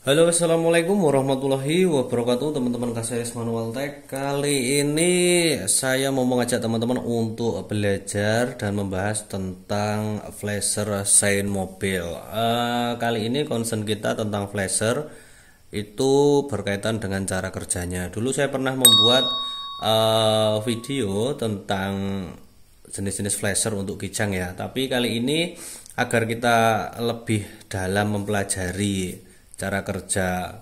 Halo assalamualaikum warahmatullahi wabarakatuh teman-teman Kasaris Manual Tech Kali ini saya mau mengajak teman-teman untuk belajar dan membahas tentang flasher sein mobil eh, Kali ini concern kita tentang flasher itu berkaitan dengan cara kerjanya Dulu saya pernah membuat eh, video tentang jenis-jenis flasher untuk kijang ya Tapi kali ini agar kita lebih dalam mempelajari cara kerja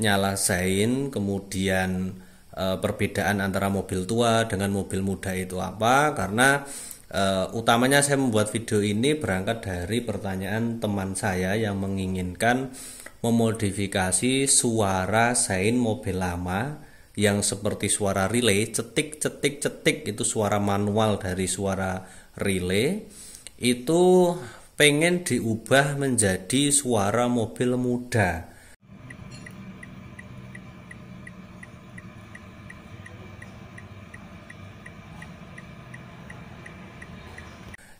nyala sain kemudian e, perbedaan antara mobil tua dengan mobil muda itu apa karena e, utamanya saya membuat video ini berangkat dari pertanyaan teman saya yang menginginkan memodifikasi suara sein mobil lama yang seperti suara relay cetik cetik cetik itu suara manual dari suara relay itu pengen diubah menjadi suara mobil muda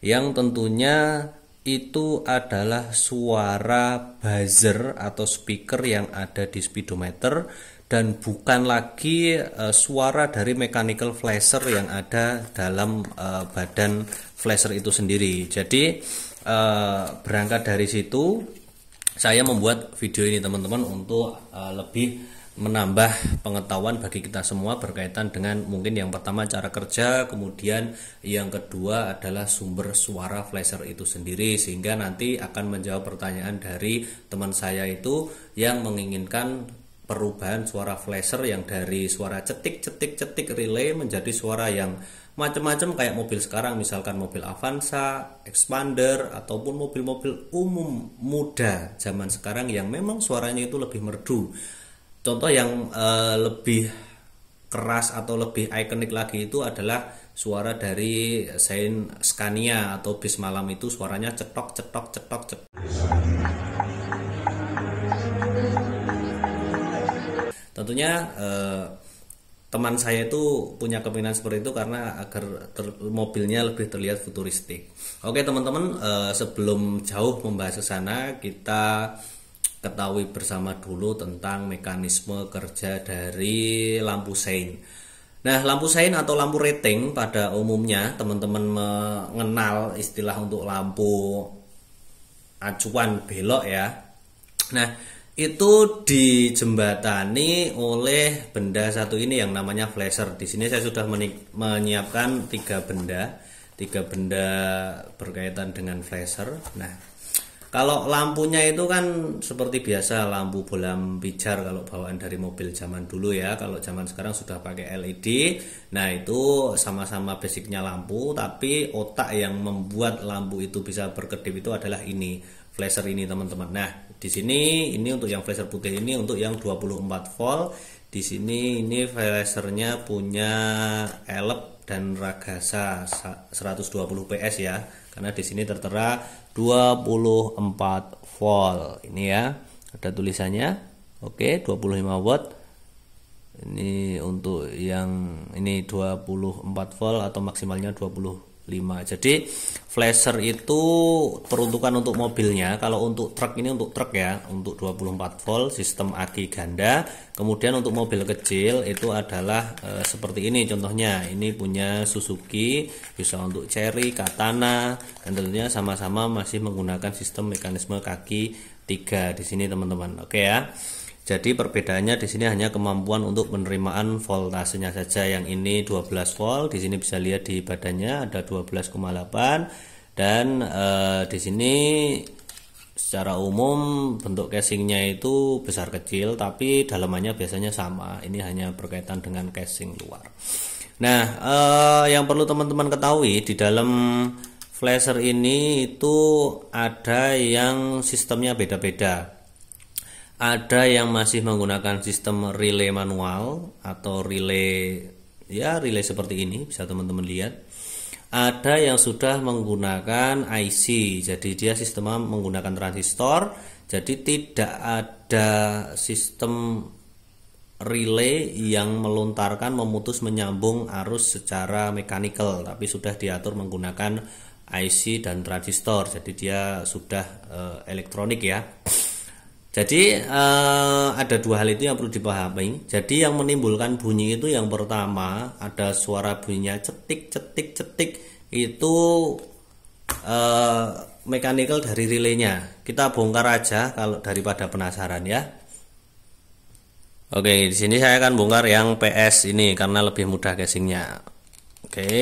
yang tentunya itu adalah suara buzzer atau speaker yang ada di speedometer dan bukan lagi e, suara dari mechanical flasher yang ada dalam e, badan flasher itu sendiri. Jadi Eh, berangkat dari situ saya membuat video ini teman-teman untuk uh, lebih menambah pengetahuan bagi kita semua berkaitan dengan mungkin yang pertama cara kerja, kemudian yang kedua adalah sumber suara flasher itu sendiri sehingga nanti akan menjawab pertanyaan dari teman saya itu yang menginginkan perubahan suara flasher yang dari suara cetik cetik cetik relay menjadi suara yang macam-macam kayak mobil sekarang misalkan mobil Avanza, Expander ataupun mobil-mobil umum muda zaman sekarang yang memang suaranya itu lebih merdu. Contoh yang uh, lebih keras atau lebih ikonik lagi itu adalah suara dari sein Scania atau bis malam itu suaranya cetok cetok cetok cetok. Tentunya eh, teman saya itu punya kemungkinan seperti itu karena agar ter, mobilnya lebih terlihat futuristik. Oke teman-teman, eh, sebelum jauh membahas ke sana, kita ketahui bersama dulu tentang mekanisme kerja dari lampu sein. Nah, lampu sein atau lampu rating pada umumnya teman-teman mengenal istilah untuk lampu acuan belok ya. Nah, itu dijembatani oleh benda satu ini yang namanya flasher. Di sini saya sudah menyiapkan tiga benda, tiga benda berkaitan dengan flasher. Nah, kalau lampunya itu kan seperti biasa lampu bolam pijar kalau bawaan dari mobil zaman dulu ya. Kalau zaman sekarang sudah pakai LED. Nah, itu sama-sama basicnya lampu, tapi otak yang membuat lampu itu bisa berkedip itu adalah ini flasher ini teman-teman. Nah, di sini ini untuk yang flasher putih ini untuk yang 24 volt. Di sini ini flashernya punya elep dan ragasa 120 PS ya. Karena di sini tertera 24 volt. Ini ya. Ada tulisannya. Oke, 25 watt. Ini untuk yang ini 24 volt atau maksimalnya 20 5 jadi flasher itu peruntukan untuk mobilnya kalau untuk truk ini untuk truk ya untuk 24 volt sistem aki ganda kemudian untuk mobil kecil itu adalah e, seperti ini contohnya ini punya Suzuki bisa untuk Cherry Katana dan tentunya sama-sama masih menggunakan sistem mekanisme kaki tiga di sini teman-teman oke ya jadi perbedaannya di sini hanya kemampuan untuk penerimaan voltasenya saja. Yang ini 12 volt, di sini bisa lihat di badannya ada 12,8 dan e, di sini secara umum bentuk casingnya itu besar kecil tapi dalamannya biasanya sama. Ini hanya berkaitan dengan casing luar. Nah, e, yang perlu teman-teman ketahui di dalam flasher ini itu ada yang sistemnya beda-beda ada yang masih menggunakan sistem relay manual atau relay ya relay seperti ini bisa teman-teman lihat ada yang sudah menggunakan IC jadi dia sistemnya menggunakan transistor jadi tidak ada sistem relay yang melontarkan memutus menyambung arus secara mekanikal tapi sudah diatur menggunakan IC dan transistor jadi dia sudah uh, elektronik ya jadi eh, ada dua hal itu yang perlu dipahami. Jadi yang menimbulkan bunyi itu yang pertama ada suara bunyinya cetik cetik cetik itu eh, mechanical dari relaynya. Kita bongkar aja kalau daripada penasaran ya. Oke, di sini saya akan bongkar yang PS ini karena lebih mudah casingnya. Oke.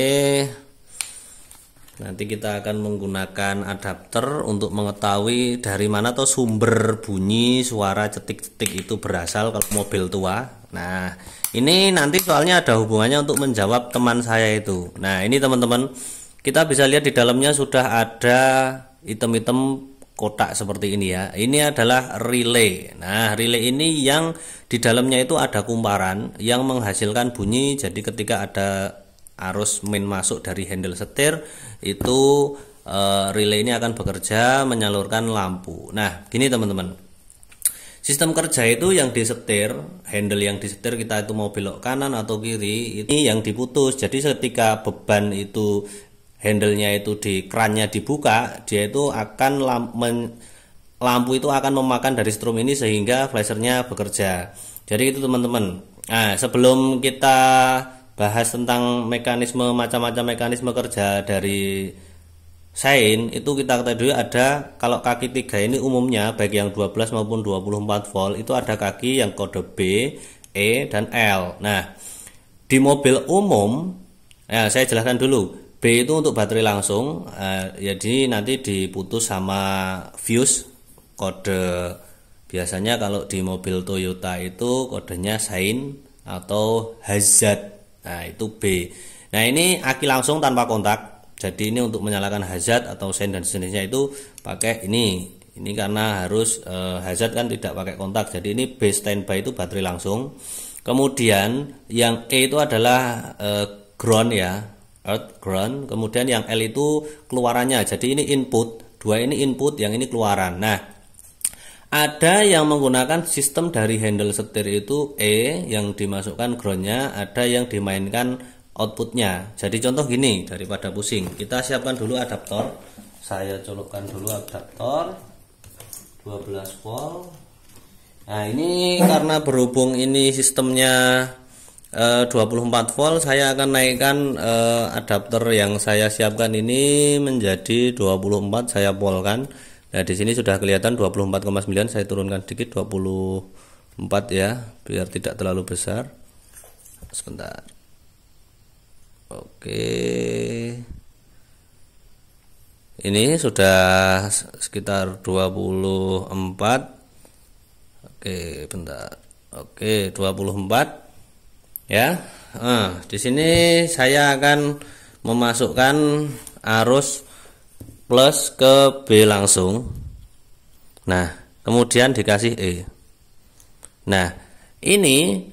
Nanti kita akan menggunakan adapter untuk mengetahui dari mana atau sumber bunyi suara cetik-cetik itu berasal kalau mobil tua. Nah, ini nanti soalnya ada hubungannya untuk menjawab teman saya itu. Nah, ini teman-teman, kita bisa lihat di dalamnya sudah ada item-item kotak seperti ini ya. Ini adalah relay. Nah, relay ini yang di dalamnya itu ada kumparan yang menghasilkan bunyi. Jadi ketika ada arus main masuk dari handle setir itu e, relay ini akan bekerja menyalurkan lampu. Nah, gini teman-teman. Sistem kerja itu yang di setir, handle yang di setir kita itu mau belok kanan atau kiri, ini yang diputus. Jadi ketika beban itu handle-nya itu di kerannya dibuka, dia itu akan lamp, lampu itu akan memakan dari strum ini sehingga flashernya bekerja. Jadi itu teman-teman. Nah, sebelum kita bahas tentang mekanisme macam-macam mekanisme kerja dari sein itu kita ketahui ada kalau kaki tiga ini umumnya bagi yang 12 maupun 24 volt itu ada kaki yang kode B, E dan L. Nah, di mobil umum ya saya jelaskan dulu. B itu untuk baterai langsung eh, jadi nanti diputus sama fuse kode biasanya kalau di mobil Toyota itu kodenya sein atau Hazard Nah, itu B. Nah, ini aki langsung tanpa kontak. Jadi ini untuk menyalakan hazard atau sen dan sejenisnya itu pakai ini. Ini karena harus e, hazard kan tidak pakai kontak. Jadi ini B standby itu baterai langsung. Kemudian yang E itu adalah e, ground ya, earth ground. Kemudian yang L itu keluarannya. Jadi ini input, dua ini input, yang ini keluaran. Nah, ada yang menggunakan sistem dari handle setir itu E yang dimasukkan groundnya, ada yang dimainkan outputnya. Jadi contoh gini daripada pusing, kita siapkan dulu adaptor. Saya colokkan dulu adaptor 12 volt. Nah ini karena berhubung ini sistemnya 24 eh, volt, saya akan naikkan eh, adaptor yang saya siapkan ini menjadi 24 saya polkan. Nah, di sini sudah kelihatan 24,9 saya turunkan sedikit 24 ya, biar tidak terlalu besar. Sebentar. Oke. Ini sudah sekitar 24. Oke, bentar. Oke, 24. Ya. Nah, di sini saya akan memasukkan arus plus ke B langsung. Nah, kemudian dikasih E. Nah, ini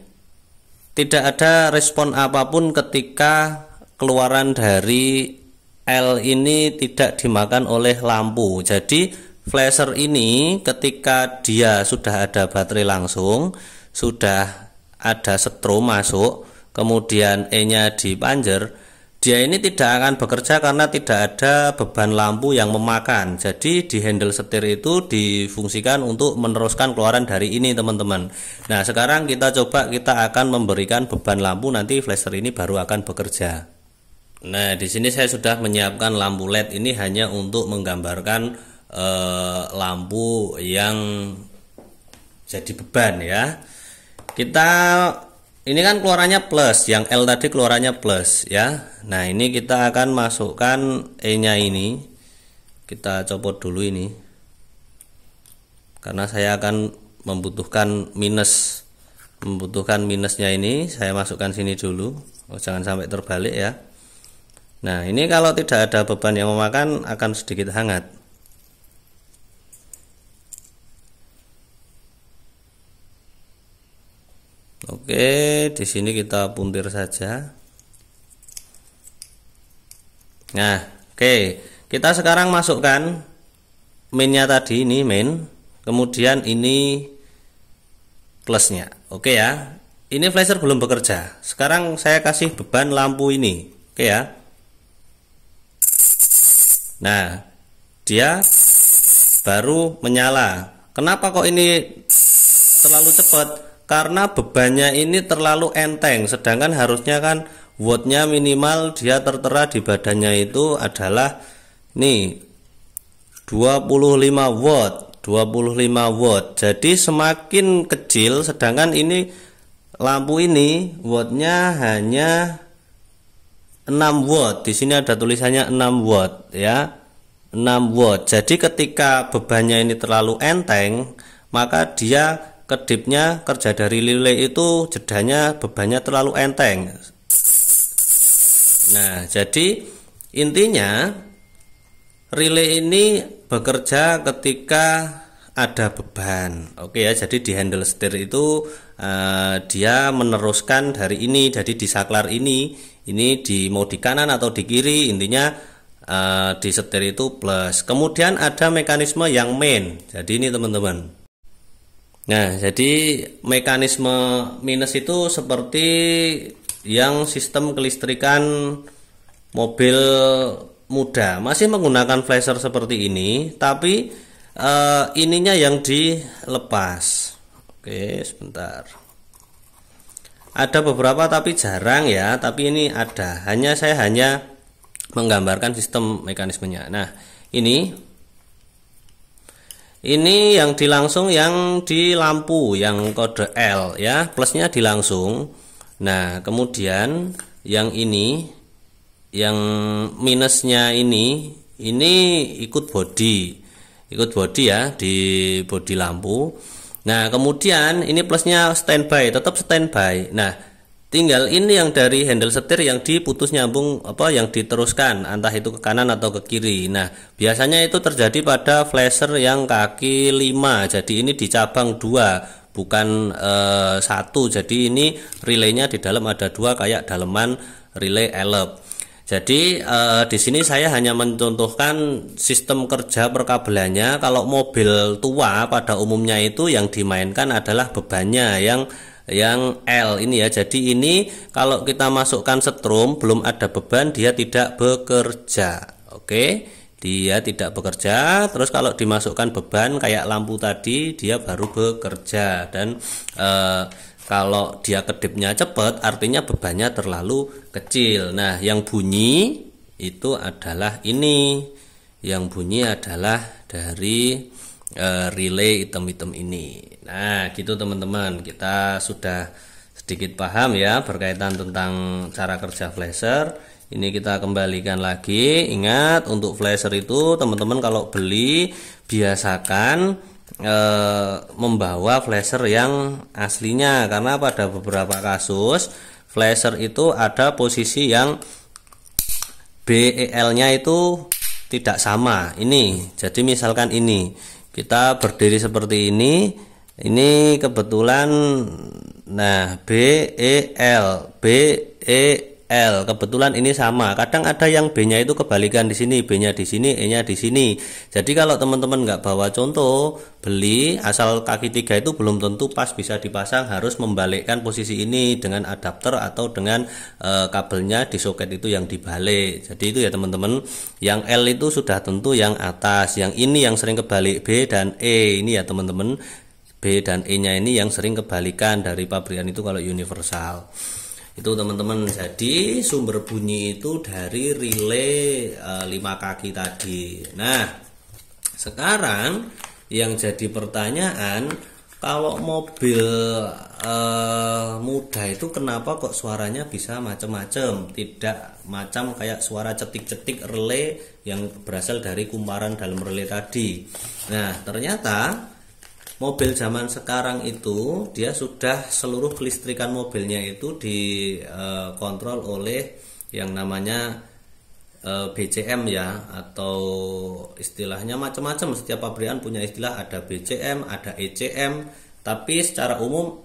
tidak ada respon apapun ketika keluaran dari L ini tidak dimakan oleh lampu. Jadi flasher ini ketika dia sudah ada baterai langsung, sudah ada setrum masuk, kemudian E-nya dipanjer, dia ini tidak akan bekerja karena tidak ada beban lampu yang memakan jadi di handle setir itu difungsikan untuk meneruskan keluaran dari ini teman-teman nah sekarang kita coba kita akan memberikan beban lampu nanti flasher ini baru akan bekerja nah di sini saya sudah menyiapkan lampu led ini hanya untuk menggambarkan e, lampu yang jadi beban ya kita ini kan keluarannya plus yang L tadi keluarannya plus ya nah ini kita akan masukkan E nya ini kita copot dulu ini karena saya akan membutuhkan minus membutuhkan minusnya ini saya masukkan sini dulu oh, jangan sampai terbalik ya nah ini kalau tidak ada beban yang memakan akan sedikit hangat Oke, di sini kita puntir saja. Nah, oke. Kita sekarang masukkan mainnya tadi ini main. Kemudian ini plusnya. Oke ya. Ini flasher belum bekerja. Sekarang saya kasih beban lampu ini. Oke ya. Nah, dia baru menyala. Kenapa kok ini terlalu cepat? karena bebannya ini terlalu enteng sedangkan harusnya kan wattnya minimal dia tertera di badannya itu adalah nih 25 watt 25 watt jadi semakin kecil sedangkan ini lampu ini wattnya hanya 6 watt di sini ada tulisannya 6 watt ya 6 watt jadi ketika bebannya ini terlalu enteng maka dia kedipnya kerja dari relay itu jedanya bebannya terlalu enteng nah jadi intinya relay ini bekerja ketika ada beban oke ya jadi di handle setir itu uh, dia meneruskan dari ini jadi di saklar ini ini di mau di kanan atau di kiri intinya uh, di setir itu plus kemudian ada mekanisme yang main jadi ini teman-teman Nah, jadi mekanisme minus itu seperti yang sistem kelistrikan mobil muda masih menggunakan flasher seperti ini, tapi eh, ininya yang dilepas. Oke, sebentar. Ada beberapa tapi jarang ya, tapi ini ada. Hanya saya hanya menggambarkan sistem mekanismenya. Nah, ini ini yang dilangsung yang di lampu yang kode L ya plusnya dilangsung nah kemudian yang ini yang minusnya ini ini ikut body ikut body ya di body lampu nah kemudian ini plusnya standby tetap standby nah tinggal ini yang dari handle setir yang diputus nyambung apa yang diteruskan entah itu ke kanan atau ke kiri nah biasanya itu terjadi pada flasher yang kaki 5 jadi ini di cabang 2 bukan eh, satu jadi ini relaynya di dalam ada dua kayak daleman relay elep jadi eh, di sini saya hanya mencontohkan sistem kerja perkabelannya. Kalau mobil tua pada umumnya itu yang dimainkan adalah bebannya yang yang L ini ya jadi ini kalau kita masukkan setrum belum ada beban dia tidak bekerja oke dia tidak bekerja terus kalau dimasukkan beban kayak lampu tadi dia baru bekerja dan e, kalau dia kedipnya cepat artinya bebannya terlalu kecil nah yang bunyi itu adalah ini yang bunyi adalah dari uh, relay item-item ini. Nah, gitu teman-teman, kita sudah sedikit paham ya berkaitan tentang cara kerja flasher. Ini kita kembalikan lagi. Ingat untuk flasher itu teman-teman kalau beli biasakan e, membawa flasher yang aslinya karena pada beberapa kasus flasher itu ada posisi yang BEL-nya itu tidak sama. Ini. Jadi misalkan ini kita berdiri seperti ini ini kebetulan nah B E L B E L. Kebetulan ini sama. Kadang ada yang B-nya itu kebalikan di sini, B-nya di sini, E-nya di sini. Jadi kalau teman-teman nggak bawa contoh, beli asal kaki tiga itu belum tentu pas bisa dipasang. Harus membalikkan posisi ini dengan adapter atau dengan e, kabelnya di soket itu yang dibalik. Jadi itu ya teman-teman. Yang L itu sudah tentu yang atas. Yang ini yang sering kebalik B dan E ini ya teman-teman. B dan E-nya ini yang sering kebalikan dari pabrikan itu kalau universal itu teman-teman jadi sumber bunyi itu dari relay e, eh, 5 kaki tadi nah sekarang yang jadi pertanyaan kalau mobil e, eh, muda itu kenapa kok suaranya bisa macam-macam tidak macam kayak suara cetik-cetik relay yang berasal dari kumparan dalam relay tadi nah ternyata mobil zaman sekarang itu dia sudah seluruh kelistrikan mobilnya itu dikontrol eh, uh, oleh yang namanya eh, BCM ya atau istilahnya macam-macam setiap pabrikan punya istilah ada BCM, ada ECM, tapi secara umum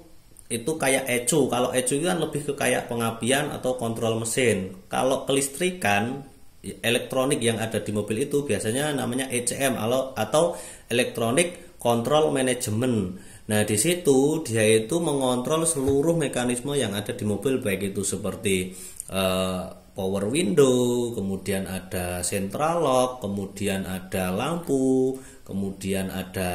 itu kayak ecu. Kalau ecu kan lebih ke kayak pengapian atau kontrol mesin. Kalau kelistrikan ya, elektronik yang ada di mobil itu biasanya namanya ECM atau elektronik kontrol manajemen. Nah, di situ dia itu mengontrol seluruh mekanisme yang ada di mobil baik itu seperti uh, power window, kemudian ada central lock, kemudian ada lampu, kemudian ada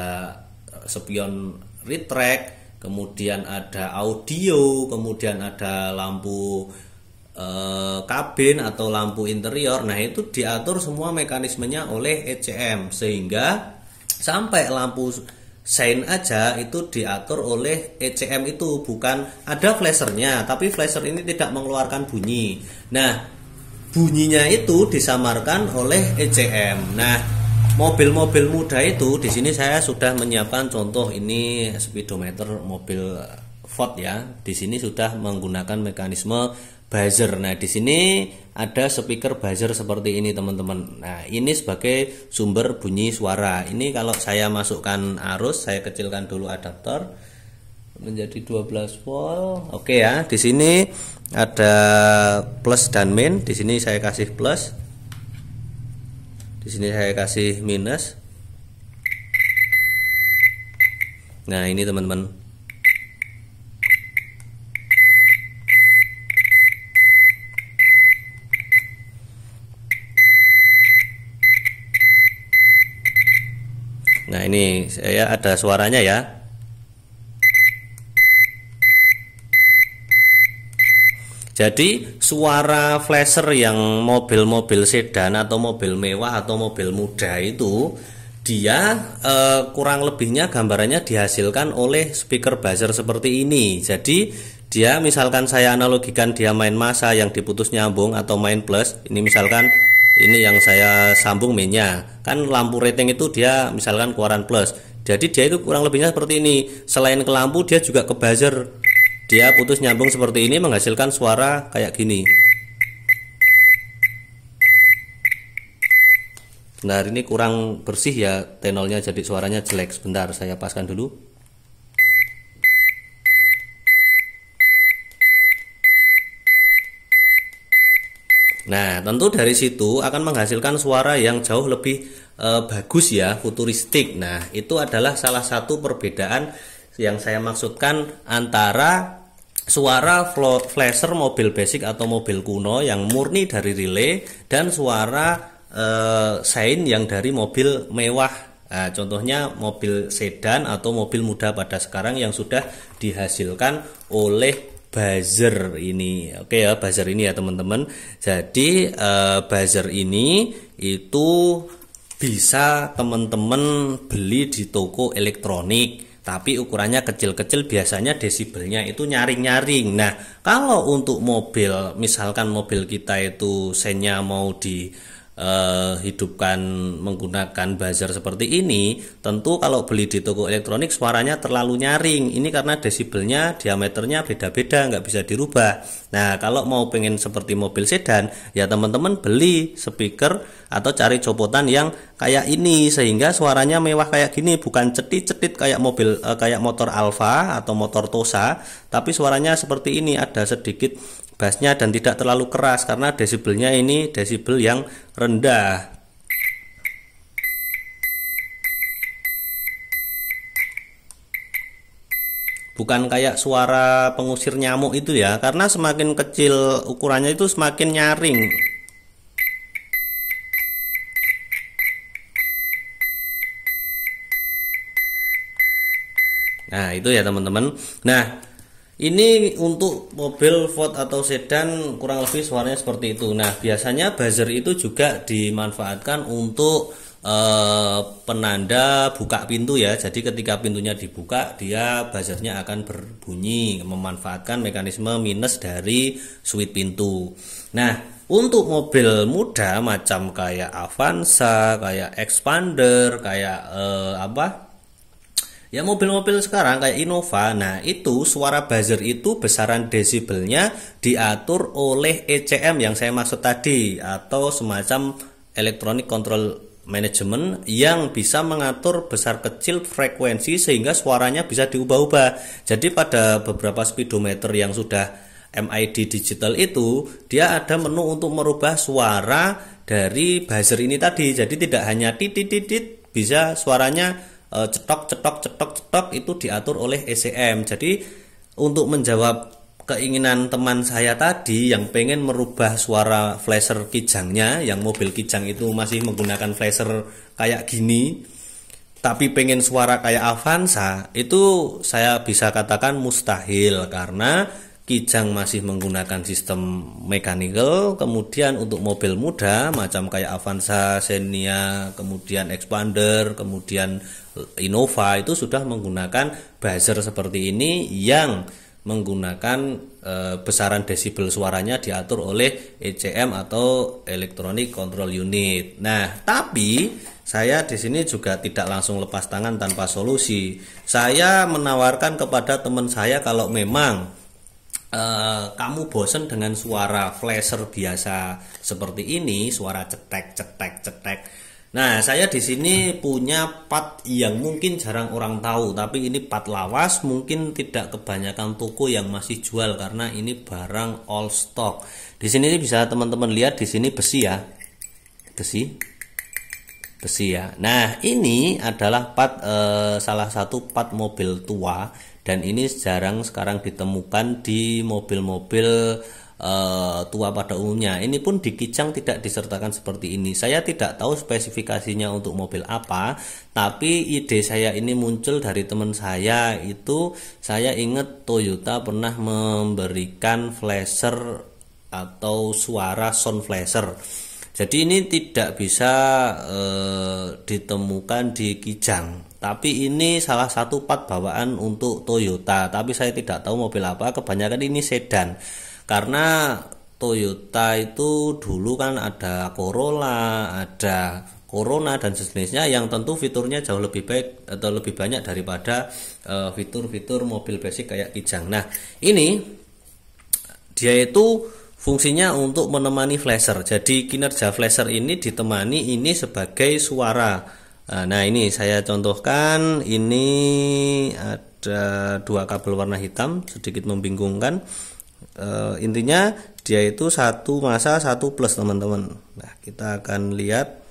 eh, spion retract, kemudian ada audio, kemudian ada lampu eh, kabin atau lampu interior. Nah, itu diatur semua mekanismenya oleh ECM sehingga sampai lampu sein aja itu diatur oleh ECM itu bukan ada flashernya tapi flasher ini tidak mengeluarkan bunyi nah bunyinya itu disamarkan oleh ECM nah mobil-mobil muda itu di sini saya sudah menyiapkan contoh ini speedometer mobil vote ya. Di sini sudah menggunakan mekanisme buzzer. Nah, di sini ada speaker buzzer seperti ini, teman-teman. Nah, ini sebagai sumber bunyi suara. Ini kalau saya masukkan arus, saya kecilkan dulu adaptor menjadi 12 volt. Oke ya, di sini ada plus dan min. Di sini saya kasih plus. Di sini saya kasih minus. Nah, ini teman-teman. Nah ini saya ada suaranya ya. Jadi suara flasher yang mobil-mobil sedan atau mobil mewah atau mobil muda itu dia eh, kurang lebihnya gambarannya dihasilkan oleh speaker buzzer seperti ini. Jadi dia misalkan saya analogikan dia main masa yang diputus nyambung atau main plus. Ini misalkan ini yang saya sambung mainnya kan lampu rating itu dia misalkan keluaran plus jadi dia itu kurang lebihnya seperti ini selain ke lampu dia juga ke buzzer dia putus nyambung seperti ini menghasilkan suara kayak gini Nah ini kurang bersih ya tenolnya jadi suaranya jelek sebentar saya paskan dulu Nah, tentu dari situ akan menghasilkan suara yang jauh lebih e, bagus ya, futuristik. Nah, itu adalah salah satu perbedaan yang saya maksudkan antara suara flasher mobil basic atau mobil kuno yang murni dari relay dan suara e, eh, sein yang dari mobil mewah Nah, contohnya mobil sedan atau mobil muda pada sekarang yang sudah dihasilkan oleh buzzer ini. Oke ya, buzzer ini ya teman-teman. Jadi uh, buzzer ini itu bisa teman-teman beli di toko elektronik tapi ukurannya kecil-kecil biasanya desibelnya itu nyaring-nyaring. Nah, kalau untuk mobil misalkan mobil kita itu senya mau di eh, hidupkan menggunakan buzzer seperti ini, tentu kalau beli di toko elektronik suaranya terlalu nyaring. Ini karena desibelnya, diameternya beda-beda, nggak bisa dirubah. Nah, kalau mau pengen seperti mobil sedan, ya teman-teman beli speaker atau cari copotan yang kayak ini sehingga suaranya mewah kayak gini, bukan cetit-cetit kayak mobil eh, kayak motor Alfa atau motor Tosa, tapi suaranya seperti ini ada sedikit bassnya dan tidak terlalu keras karena desibelnya ini desibel yang rendah bukan kayak suara pengusir nyamuk itu ya karena semakin kecil ukurannya itu semakin nyaring nah itu ya teman-teman nah ini untuk mobil Ford atau sedan kurang lebih suaranya seperti itu. Nah, biasanya buzzer itu juga dimanfaatkan untuk eh, penanda buka pintu ya. Jadi ketika pintunya dibuka, dia buzzernya akan berbunyi memanfaatkan mekanisme minus dari switch pintu. Nah, untuk mobil muda macam kayak Avanza, kayak Expander, kayak eh, apa? Ya mobil-mobil sekarang kayak Innova, nah itu suara buzzer itu besaran desibelnya diatur oleh ECM yang saya maksud tadi atau semacam electronic control management yang bisa mengatur besar kecil frekuensi sehingga suaranya bisa diubah-ubah. Jadi pada beberapa speedometer yang sudah MID digital itu dia ada menu untuk merubah suara dari buzzer ini tadi. Jadi tidak hanya titit titit bisa suaranya Eh, cetok cetok cetok cetok itu diatur oleh ECM jadi untuk menjawab keinginan teman saya tadi yang pengen merubah suara flasher kijangnya yang mobil kijang itu masih menggunakan flasher kayak gini tapi pengen suara kayak Avanza itu saya bisa katakan mustahil karena Kijang masih menggunakan sistem mechanical, kemudian untuk mobil muda macam kayak Avanza, Xenia, kemudian Expander, kemudian Innova itu sudah menggunakan buzzer seperti ini yang menggunakan e, besaran desibel suaranya diatur oleh ECM atau Electronic Control Unit. Nah, tapi saya di sini juga tidak langsung lepas tangan tanpa solusi. Saya menawarkan kepada teman saya kalau memang Eh, kamu bosen dengan suara flasher biasa seperti ini, suara cetek cetek cetek. Nah, saya di sini punya pad yang mungkin jarang orang tahu, tapi ini pad lawas, mungkin tidak kebanyakan toko yang masih jual karena ini barang all stock. Di sini bisa teman-teman lihat di sini besi ya. Besi besi ya. Nah ini adalah part e, salah satu part mobil tua dan ini jarang sekarang ditemukan di mobil-mobil e, tua pada umumnya. Ini pun di Kijang tidak disertakan seperti ini. Saya tidak tahu spesifikasinya untuk mobil apa, tapi ide saya ini muncul dari teman saya itu saya ingat Toyota pernah memberikan flasher atau suara sound flasher jadi ini tidak bisa e, ditemukan di Kijang, tapi ini salah satu part bawaan untuk Toyota. Tapi saya tidak tahu mobil apa, kebanyakan ini sedan. Karena Toyota itu dulu kan ada Corolla, ada Corona dan sejenisnya yang tentu fiturnya jauh lebih baik atau lebih banyak daripada eh, fitur-fitur mobil basic kayak Kijang. Nah, ini dia itu Fungsinya untuk menemani flasher. Jadi kinerja flasher ini ditemani ini sebagai suara. Eh, nah ini saya contohkan. Ini ada dua kabel warna hitam, sedikit membingungkan. Eh, intinya dia itu satu masa satu plus teman-teman. Nah kita akan lihat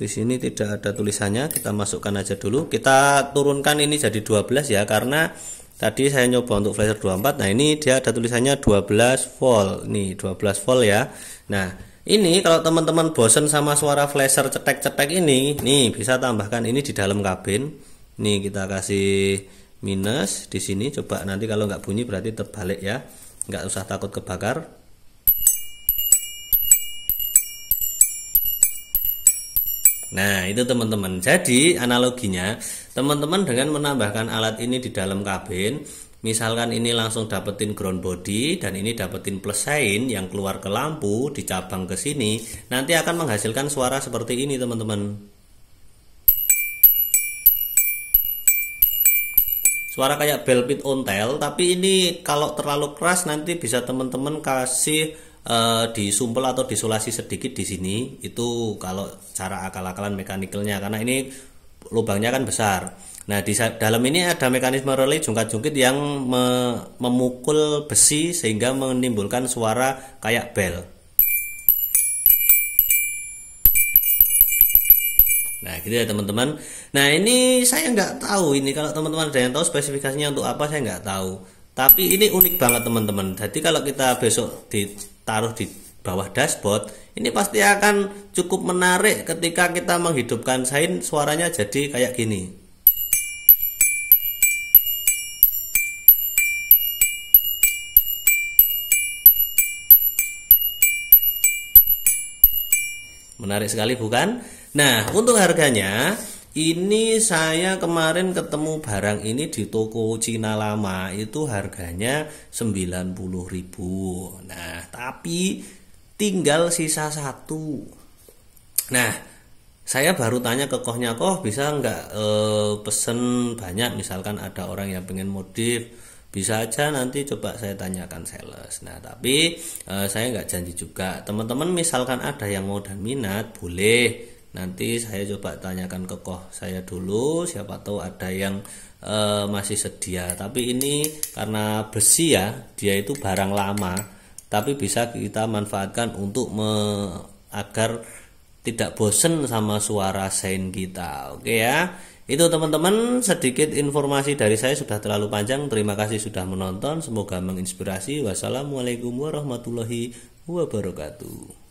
di sini tidak ada tulisannya. Kita masukkan aja dulu. Kita turunkan ini jadi 12 ya karena tadi saya nyoba untuk flasher 24 nah ini dia ada tulisannya 12 volt nih 12 volt ya nah ini kalau teman-teman bosen sama suara flasher cetek-cetek ini nih bisa tambahkan ini di dalam kabin nih kita kasih minus di sini coba nanti kalau nggak bunyi berarti terbalik ya nggak usah takut kebakar Nah, itu teman-teman. Jadi, analoginya teman-teman dengan menambahkan alat ini di dalam kabin, misalkan ini langsung dapetin ground body dan ini dapetin plus sign yang keluar ke lampu di cabang ke sini, nanti akan menghasilkan suara seperti ini, teman-teman. Suara kayak bell pit ontel, tapi ini kalau terlalu keras nanti bisa teman-teman kasih di eh, disumpel atau disolasi sedikit di sini itu kalau cara akal-akalan mekanikalnya karena ini lubangnya kan besar. Nah, di dalam ini ada mekanisme relay jungkat-jungkit yang me memukul besi sehingga menimbulkan suara kayak bel. Nah, gitu ya teman-teman. Nah, ini saya nggak tahu ini kalau teman-teman ada yang tahu spesifikasinya untuk apa saya nggak tahu. Tapi ini unik banget teman-teman. Jadi kalau kita besok di taruh di bawah dashboard ini pasti akan cukup menarik ketika kita menghidupkan sain suaranya jadi kayak gini menarik sekali bukan nah untuk harganya ini saya kemarin ketemu barang ini di toko Cina lama itu harganya 90.000. Nah, tapi tinggal sisa satu. Nah, saya baru tanya ke kohnya koh bisa nggak e, pesen banyak misalkan ada orang yang pengen modif bisa aja nanti coba saya tanyakan sales. Nah tapi e, saya nggak janji juga teman-teman misalkan ada yang mau dan minat boleh Nanti saya coba tanyakan ke koh saya dulu, siapa tahu ada yang e, masih sedia. Tapi ini karena besi ya, dia itu barang lama, tapi bisa kita manfaatkan untuk me, agar tidak bosen sama suara sein kita. Oke ya. Itu teman-teman sedikit informasi dari saya sudah terlalu panjang. Terima kasih sudah menonton. Semoga menginspirasi. Wassalamualaikum warahmatullahi wabarakatuh.